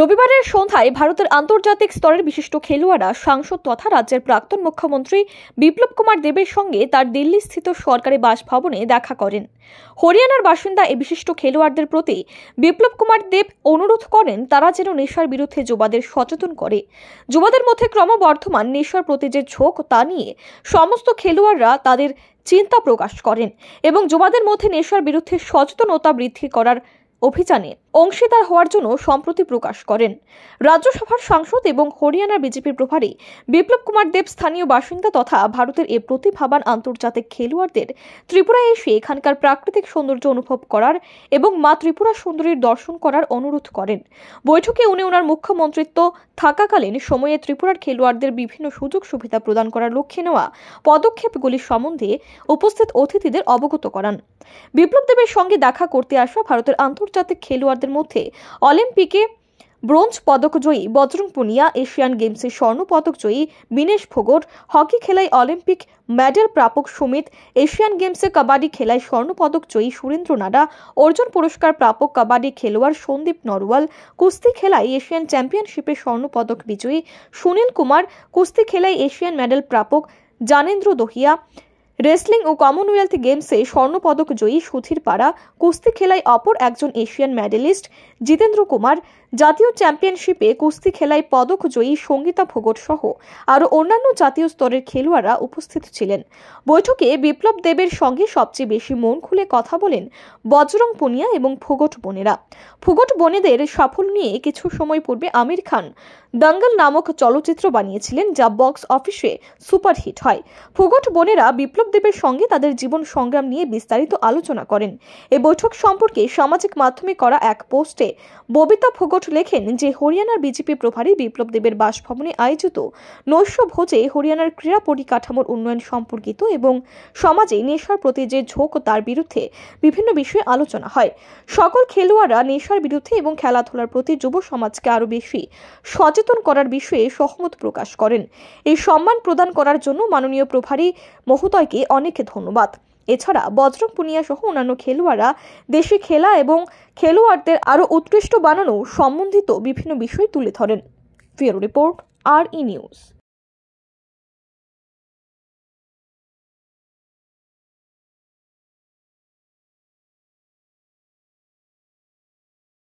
রবিবারের সন্ধ্যায় ভারতের আন্তর্জাতিক স্তরের বিশিষ্ট খেলোয়াড়রা সাংসদ তথা রাজ্যের প্রাক্তন মুখ্যমন্ত্রী বিপ্লব কুমার দেবের সঙ্গে তার দিল্লি স্থিত সরকারি বাসভবনে দেখা করেন হরিয়ানার বাসিন্দা এই বিশিষ্ট খেলোয়াড়দের প্রতি বিপ্লব কুমার দেব অনুরোধ করেন তারা যেন নেশার বিরুদ্ধে যুবাদের সচেতন করে যুবাদের মধ্যে ক্রমবর্ধমান নেশার প্রতি যে ঝোঁক তা নিয়ে সমস্ত খেলোয়াড়রা তাদের চিন্তা প্রকাশ করেন এবং যুবাদের মধ্যে নেশার বিরুদ্ধে সচেতনতা বৃদ্ধি করার অভিযানে অংশীদার হওয়ার জন্য সম্প্রতি প্রকাশ করেন রাজ্যসভার সাংসদ এবং হরিয়ানার বিজেপির প্রভারী বিপ্লব কুমার দেব স্থানীয় বাসিন্দা তথা ভারতের এ প্রতিভাবান আন্তর্জাতিক খেলোয়াড়দের ত্রিপুরায় এসে এখানকার প্রাকৃতিক সৌন্দর্য অনুভব করার এবং মা ত্রিপুরা সুন্দরীর দর্শন করার অনুরোধ করেন বৈঠকে উনি ওনার মুখ্যমন্ত্রিত্ব থাকাকালীন সময়ে ত্রিপুরার খেলোয়াড়দের বিভিন্ন সুযোগ সুবিধা প্রদান করার লক্ষ্যে নেওয়া পদক্ষেপগুলি সম্বন্ধে উপস্থিত অতিথিদের অবগত করান বিপ্লব দেবের সঙ্গে দেখা করতে আসা ভারতের আন্তর্জাতিক খেলোয়াড়দের মধ্যে অলিম্পিকে ব্রোঞ্জ পদক জয়ী বজরং পুনিয়া এশিয়ান গেমসে স্বর্ণ জয়ী বিনেশ ফোগট হকি খেলায় অলিম্পিক মেডেল প্রাপক সুমিত এশিয়ান গেমসে কাবাডি খেলায় স্বর্ণ জয়ী সুরেন্দ্র নাডা অর্জুন পুরস্কার প্রাপক কাবাডি খেলোয়াড় সন্দীপ নরওয়াল কুস্তি খেলায় এশিয়ান চ্যাম্পিয়নশিপে স্বর্ণ পদক বিজয়ী সুনীল কুমার কুস্তি খেলায় এশিয়ান মেডেল প্রাপক জানেন্দ্র দহিয়া রেসলিং ও কমনওয়েলথ গেমসে স্বর্ণপদক জয়ী সুধীর পাড়া কুস্তি খেলায় অপর একজন এশিয়ান মেডেলিস্ট জিতেন্দ্র কুমার জাতীয় চ্যাম্পিয়নশিপে কুস্তি খেলায় পদক জয়ী সঙ্গীতা ভোগট সহ আরও অন্যান্য জাতীয় স্তরের খেলোয়াড়রা উপস্থিত ছিলেন বৈঠকে বিপ্লব দেবের সঙ্গে সবচেয়ে বেশি মন খুলে কথা বলেন বজরং পুনিয়া এবং ভোগট বোনেরা ফুগট বোনেদের সাফল্য নিয়ে কিছু সময় পূর্বে আমির খান দঙ্গল নামক চলচ্চিত্র বানিয়েছিলেন যা বক্স অফিসে সুপারহিট হয় ফুগট বোনেরা বিপ্লব দেবের সঙ্গে তাদের জীবন সংগ্রাম নিয়ে বিস্তারিত আলোচনা করেন এ বৈঠক সম্পর্কে সামাজিক মাধ্যমে করা এক পোস্টে ববিতা ফুগট রিপোর্ট লেখেন যে হরিয়ানার বিজেপি প্রভারী বিপ্লব দেবের বাসভবনে আয়োজিত নৈশ ভোজে হরিয়ানার ক্রীড়া পরিকাঠামোর উন্নয়ন সম্পর্কিত এবং সমাজে নেশার প্রতি যে ঝোঁক তার বিরুদ্ধে বিভিন্ন বিষয়ে আলোচনা হয় সকল খেলোয়াড়রা নেশার বিরুদ্ধে এবং খেলাধুলার প্রতি যুব সমাজকে আরও বেশি সচেতন করার বিষয়ে সহমত প্রকাশ করেন এই সম্মান প্রদান করার জন্য মাননীয় প্রভারী মহোদয়কে অনেক ধন্যবাদ এছাড়া বজরং পুনিয়া সহ অন্যান্য খেলোয়াড়রা দেশে খেলা এবং খেলোয়াড়দের আরও উৎকৃষ্ট বানানো সম্বন্ধিত বিভিন্ন বিষয় তুলে ধরেন ফিয়ার রিপোর্ট আর ই নিউজ